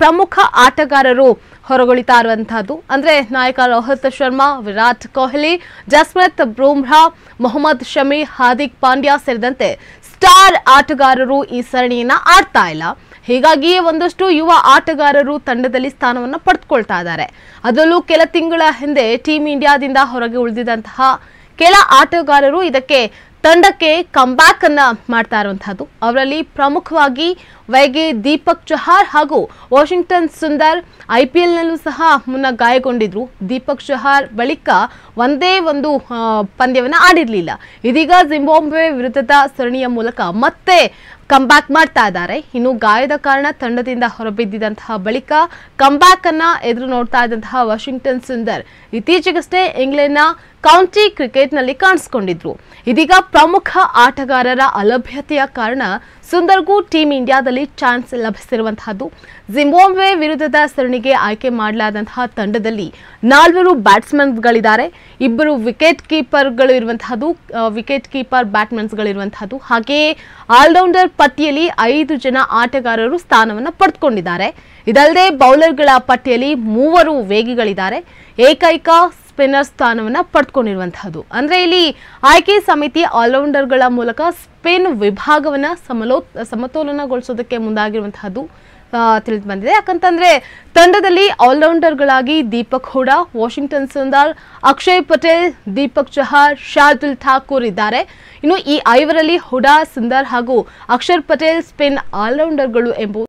ಪ್ರಮುಖ ಆಟಗಾರರು ಹೊರಗೊಳಿತಾ ಇರುವಂತಹದ್ದು ಅಂದ್ರೆ ನಾಯಕ ರೋಹಿತ್ ಶರ್ಮಾ ವಿರಾಟ್ ಕೊಹ್ಲಿ ಜಸ್ಪ್ರತ್ ಬ್ರೂಮ್ರಾ ಮೊಹಮ್ಮದ್ ಶಮಿ ಹಾರ್ದಿಕ್ ಪಾಂಡ್ಯ ಸೇರಿದಂತೆ ಸ್ಟಾರ್ ಆಟಗಾರರು ಈ ಸರಣಿಯನ್ನ ಆಡ್ತಾ ಇಲ್ಲ ಹೀಗಾಗಿಯೇ ಒಂದಷ್ಟು ಯುವ ಆಟಗಾರರು ತಂಡದಲ್ಲಿ ಸ್ಥಾನವನ್ನು ಪಡೆದುಕೊಳ್ತಾ ಇದ್ದಾರೆ ಅದರಲ್ಲೂ ಕೆಲ ತಿಂಗಳ ಹಿಂದೆ ಟೀಮ್ ಇಂಡಿಯಾದಿಂದ ಹೊರಗೆ ಉಳಿದಿದಂತಹ ಕೆಲ ಆಟಗಾರರು ಇದಕ್ಕೆ ತಂಡಕ್ಕೆ ಕಂಬ್ಯಾಕ್ ಅನ್ನ ಮಾಡ್ತಾ ಇರುವಂತಹದ್ದು ಅವರಲ್ಲಿ ಪ್ರಮುಖವಾಗಿ ವೈಗೆ ದೀಪಕ್ ಚಹಾರ್ ಹಾಗೂ ವಾಷಿಂಗ್ಟನ್ ಸುಂದರ್ ಐ ಪಿ ಎಲ್ನಲ್ಲೂ ಸಹ ಮುನ್ನ ಗಾಯಗೊಂಡಿದ್ರು ದೀಪಕ್ ಚಹಾರ್ ಬಳಿಕ ಒಂದೇ ಒಂದು ಪಂದ್ಯವನ್ನು ಆಡಿರಲಿಲ್ಲ ಇದೀಗ ಜಿಂಬಾಬ್ವೆ ವಿರುದ್ಧದ ಸರಣಿಯ ಮೂಲಕ ಮತ್ತೆ ಕಂಬ್ಯಾಕ್ ಮಾಡ್ತಾ ಇದ್ದಾರೆ ಇನ್ನು ಗಾಯದ ಕಾರಣ ತಂಡದಿಂದ ಹೊರಬಿದ್ದಿದಂತಹ ಬಳಿಕ ಕಂಬ್ಯಾಕ್ ಅನ್ನ ಎದುರು ನೋಡ್ತಾ ಇದ್ದಂತಹ ವಾಷಿಂಗ್ಟನ್ ಸುಂದರ್ ಇತ್ತೀಚೆಗಷ್ಟೇ ಇಂಗ್ಲೆಂಡ್ನ ಕೌಂಟಿ ಕ್ರಿಕೆಟ್ನಲ್ಲಿ ಕಾಣಿಸ್ಕೊಂಡಿದ್ರು ಇದೀಗ ಪ್ರಮುಖ ಆಟಗಾರರ ಅಲಭ್ಯತೆಯ ಕಾರಣ ಸುಂದರ್ಗೂ ಟೀಂ ಇಂಡಿಯಾದಲ್ಲಿ ಚಾನ್ಸ್ ಲಭಿಸಿರುವಂತಹದ್ದು ಜಿಂಬಾಂಬ್ವೆ ವಿರುದ್ಧದ ಸರಣಿಗೆ ಆಯ್ಕೆ ಮಾಡಲಾದಂತಹ ತಂಡದಲ್ಲಿ ನಾಲ್ವರು ಬ್ಯಾಟ್ಸ್ಮನ್ಗಳಿದ್ದಾರೆ ಇಬ್ಬರು ವಿಕೆಟ್ ಕೀಪರ್ಗಳು ಇರುವಂತಹದ್ದು ವಿಕೆಟ್ ಕೀಪರ್ ಬ್ಯಾಟ್ಸ್ಮನ್ಸ್ಗಳಿರುವಂತಹದ್ದು ಹಾಗೆಯೇ ಆಲ್ರೌಂಡರ್ ಪಟ್ಟಿಯಲ್ಲಿ ಐದು ಜನ ಆಟಗಾರರು ಸ್ಥಾನವನ್ನು ಪಡೆದುಕೊಂಡಿದ್ದಾರೆ ಇದಲ್ಲದೆ ಬೌಲರ್ಗಳ ಪಟ್ಟಿಯಲ್ಲಿ ಮೂವರು ವೇಗಿಗಳಿದ್ದಾರೆ ಏಕೈಕ ಸ್ಪಿನ್ನರ್ ಸ್ಥಾನವನ್ನು ಪಡ್ಕೊಂಡಿರುವಂತಹದ್ದು ಅಂದರೆ ಇಲ್ಲಿ ಆಯ್ಕೆ ಸಮಿತಿ ಆಲ್ರೌಂಡರ್ಗಳ ಮೂಲಕ ಸ್ಪಿನ್ ವಿಭಾಗವನ್ನು ಸಮಲೋ ಸಮತೋಲನಗೊಳಿಸೋದಕ್ಕೆ ಮುಂದಾಗಿರುವಂತಹದ್ದು ತಿಳಿದು ಬಂದಿದೆ ಯಾಕಂತಂದ್ರೆ ತಂಡದಲ್ಲಿ ಆಲ್ರೌಂಡರ್ಗಳಾಗಿ ದೀಪಕ್ ಹುಡಾ ವಾಷಿಂಗ್ಟನ್ ಸುಂದರ್ ಅಕ್ಷಯ್ ಪಟೇಲ್ ದೀಪಕ್ ಚಹಾರ್ ಶಾರ್ದುಲ್ ಠಾಕೂರ್ ಇದ್ದಾರೆ ಇನ್ನು ಈ ಐವರಲ್ಲಿ ಹುಡಾ ಸುಂದರ್ ಹಾಗೂ ಅಕ್ಷರ್ ಪಟೇಲ್ ಸ್ಪಿನ್ ಆಲ್ರೌಂಡರ್ಗಳು ಎಂಬುದು